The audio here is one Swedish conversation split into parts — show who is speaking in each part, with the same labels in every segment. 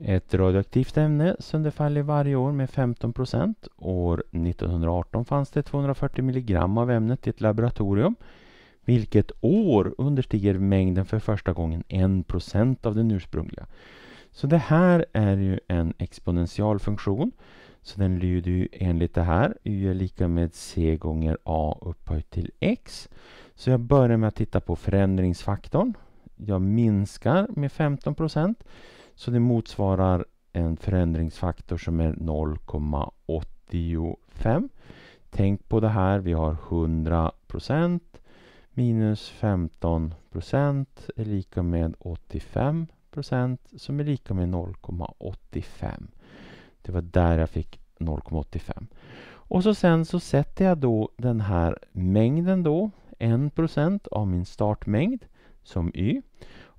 Speaker 1: Ett radioaktivt ämne sönderfaller varje år med 15 procent. År 1918 fanns det 240 milligram av ämnet i ett laboratorium vilket år understiger mängden för första gången 1 procent av den ursprungliga. Så det här är ju en exponentialfunktion. Så den lyder ju enligt det här. Y är lika med C gånger A upphöjt till X. Så jag börjar med att titta på förändringsfaktorn. Jag minskar med 15 procent. Så det motsvarar en förändringsfaktor som är 0,85. Tänk på det här, vi har 100 procent minus 15 procent är lika med 85 procent som är lika med 0,85. Det var där jag fick 0,85. Och så sen så sätter jag då den här mängden då, 1 procent av min startmängd som y.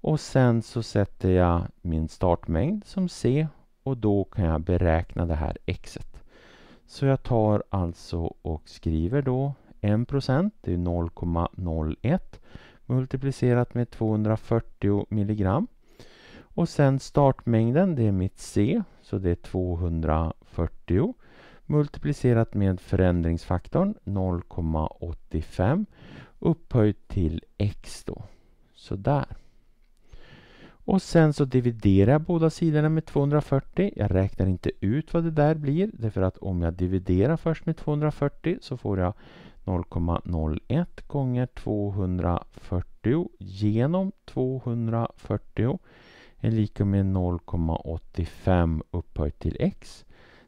Speaker 1: Och sen så sätter jag min startmängd som C och då kan jag beräkna det här xet. Så jag tar alltså och skriver då 1%, det är 0,01 multiplicerat med 240 milligram. Och sen startmängden, det är mitt C, så det är 240 multiplicerat med förändringsfaktorn 0,85 upphöjt till x då. Sådär. Och sen så dividerar jag båda sidorna med 240. Jag räknar inte ut vad det där blir därför att om jag dividerar först med 240 så får jag 0,01 gånger 240 genom 240 är lika med 0,85 upphöjt till x.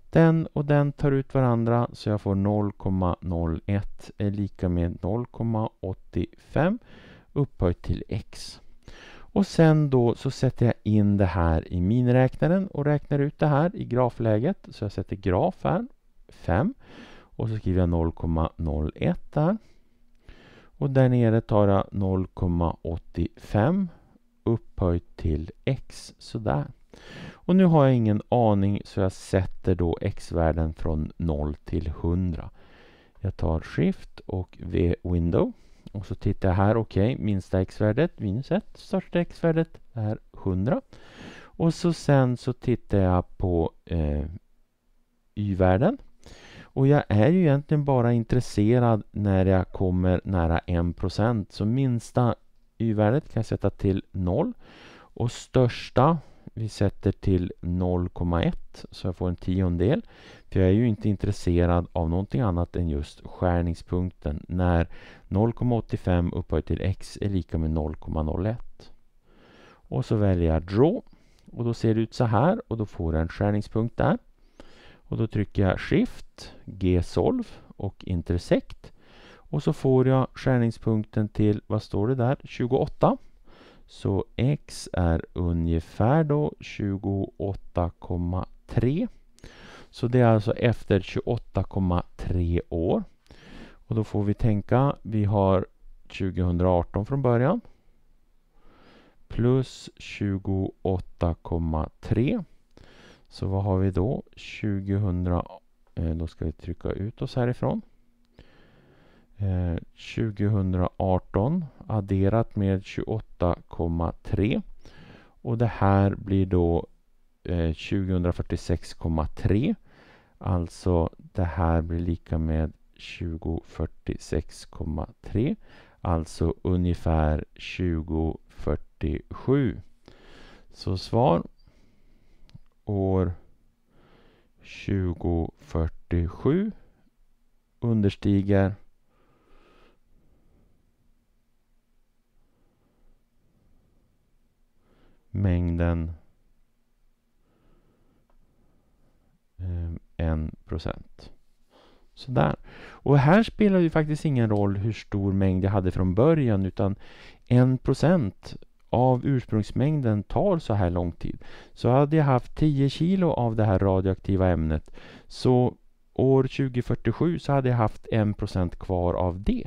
Speaker 1: Den och den tar ut varandra så jag får 0,01 är lika med 0,85 upphöjt till x. Och sen då så sätter jag in det här i miniräknaren och räknar ut det här i grafläget. Så jag sätter graf här, 5. Och så skriver jag 0,01 där. Och där nere tar jag 0,85 upphöjt till x, sådär. Och nu har jag ingen aning så jag sätter då x-värden från 0 till 100. Jag tar Shift och V-window. Och så tittar jag här, okej, okay, minsta x-värdet minus 1, största x-värdet är 100. Och så sen så tittar jag på eh, y-värden. Och jag är ju egentligen bara intresserad när jag kommer nära 1%. Så minsta y-värdet kan jag sätta till 0. Och största vi sätter till 0,1 så jag får en tiondel. För jag är ju inte intresserad av någonting annat än just skärningspunkten när 0,85 upphöjt till x är lika med 0,01. Och så väljer jag Draw. Och då ser det ut så här och då får jag en skärningspunkt där. Och då trycker jag Shift, G-solve och Intersect. Och så får jag skärningspunkten till, vad står det där, 28. Så x är ungefär då 28,3. Så det är alltså efter 28,3 år. Och då får vi tänka, vi har 2018 från början. Plus 28,3. Så vad har vi då? 2000, eh, då ska vi trycka ut oss härifrån. 2018 eh, adderat med 28,3 och det här blir då 2046,3 eh, alltså det här blir lika med 2046,3 alltså ungefär 2047 så svar år 2047 understiger mängden 1%. Eh, Sådär. Och här spelar det faktiskt ingen roll hur stor mängd jag hade från början utan procent av ursprungsmängden tar så här lång tid. Så hade jag haft 10 kilo av det här radioaktiva ämnet så år 2047 så hade jag haft 1% kvar av det.